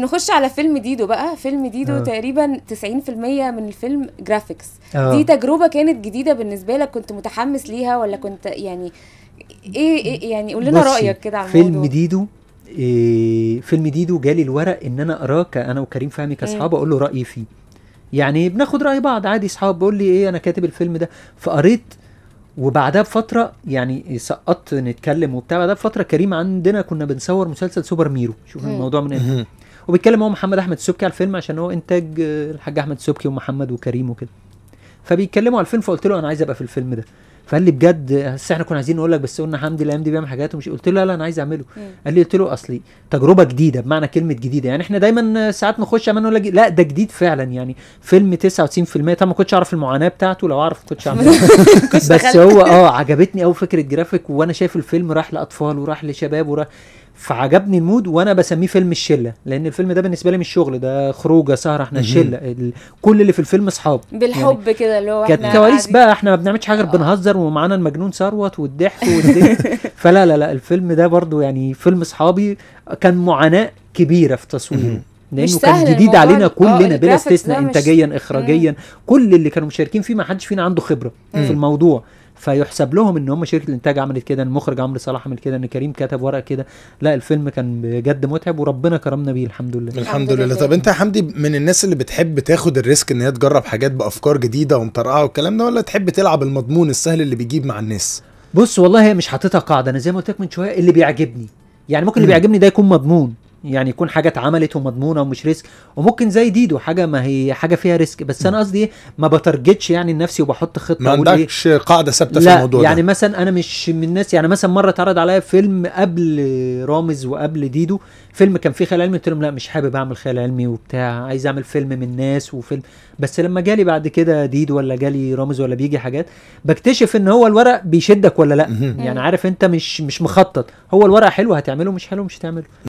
نخش على فيلم ديدو بقى فيلم ديدو أوه. تقريبا 90% من الفيلم جرافيكس أوه. دي تجربه كانت جديده بالنسبه لك كنت متحمس ليها ولا كنت يعني ايه, إيه يعني قول لنا رايك كده عن فيلم الموضوع. ديدو إيه فيلم ديدو جالي الورق ان انا اقراه انا وكريم فهمي كاصحاب اقول له رايي فيه يعني بناخد راي بعض عادي اصحاب بقول لي ايه انا كاتب الفيلم ده فقريت وبعدها بفتره يعني سقطت نتكلم وبتاع بعدها بفتره كريم عندنا كنا بنصور مسلسل سوبر ميرو شوف الموضوع من امتى وبيتكلم هو محمد احمد السبكي على الفيلم عشان هو انتاج آه، الحاج احمد السبكي ومحمد وكريم وكده فبيتكلموا على الفيلم فقلت له انا عايز ابقى في الفيلم ده فقال لي بجد بس احنا كنا عايزين نقول لك بس قلنا حمدي الايام دي بيعمل حاجات ومش قلت له لا لا انا عايز اعمله مم. قال لي قلت له اصلي تجربه جديده بمعنى كلمه جديده يعني احنا دايما ساعات نخش عمال نقول لا ده جديد فعلا يعني فيلم 99% طبعا ما كنتش اعرف المعاناه بتاعته لو اعرف ما كنتش اعمله بس هو اه عجبتني قوي فكره جرافيك وانا شايف الفيلم راح لاطفال وراح لشباب وراح فعجبني المود وانا بسميه فيلم الشله لان الفيلم ده بالنسبه لي مش شغل ده خروجه سهره احنا الشله كل اللي في الفيلم اصحاب يعني بالحب يعني كده اللي هو كانت كواليس بقى احنا ما بنعملش حاجه آه. بنهزر ومعانا المجنون ثروت والضحك والدنيا فلا لا لا الفيلم ده برضو يعني فيلم اصحابي كان معاناه كبيره في تصويره لانه كان جديد علينا آه، كلنا بلا استثناء انتاجيا اخراجيا مم. كل اللي كانوا مشاركين فيه ما حدش فينا عنده خبره مم. في الموضوع فيحسب لهم ان هم شركه الانتاج عملت كده المخرج عمرو صلاح عمل كده ان كريم كتب ورقه كده لا الفيلم كان بجد متعب وربنا كرمنا بيه الحمد لله الحمد لله طب انت يا حمدي من الناس اللي بتحب تاخد الريسك ان هي تجرب حاجات بافكار جديده ومطرقعه والكلام ده ولا تحب تلعب المضمون السهل اللي بيجيب مع الناس بص والله هي مش حاططها قاعده انا زي ما قلت لك من شويه اللي بيعجبني يعني ممكن اللي بيعجبني ده يكون مضمون يعني يكون حاجه اتعملت ومضمونه ومش ريسك وممكن زي ديدو حاجه ما هي حاجه فيها ريسك بس انا قصدي ايه ما بترجتش يعني لنفسي وبحط خطه ما عندكش إيه قاعده ثابته في الموضوع يعني ده. مثلا انا مش من الناس يعني مثلا مره اتعرض عليا فيلم قبل رامز وقبل ديدو فيلم كان فيه خيال علمي قلت لهم لا مش حابب اعمل خيال علمي وبتاع عايز اعمل فيلم من ناس وفيلم بس لما جالي بعد كده ديدو ولا جالي رامز ولا بيجي حاجات بكتشف ان هو الورق بيشدك ولا لا يعني عارف انت مش مش مخطط هو الورق حلو هتعمله مش حلو مش هتعمله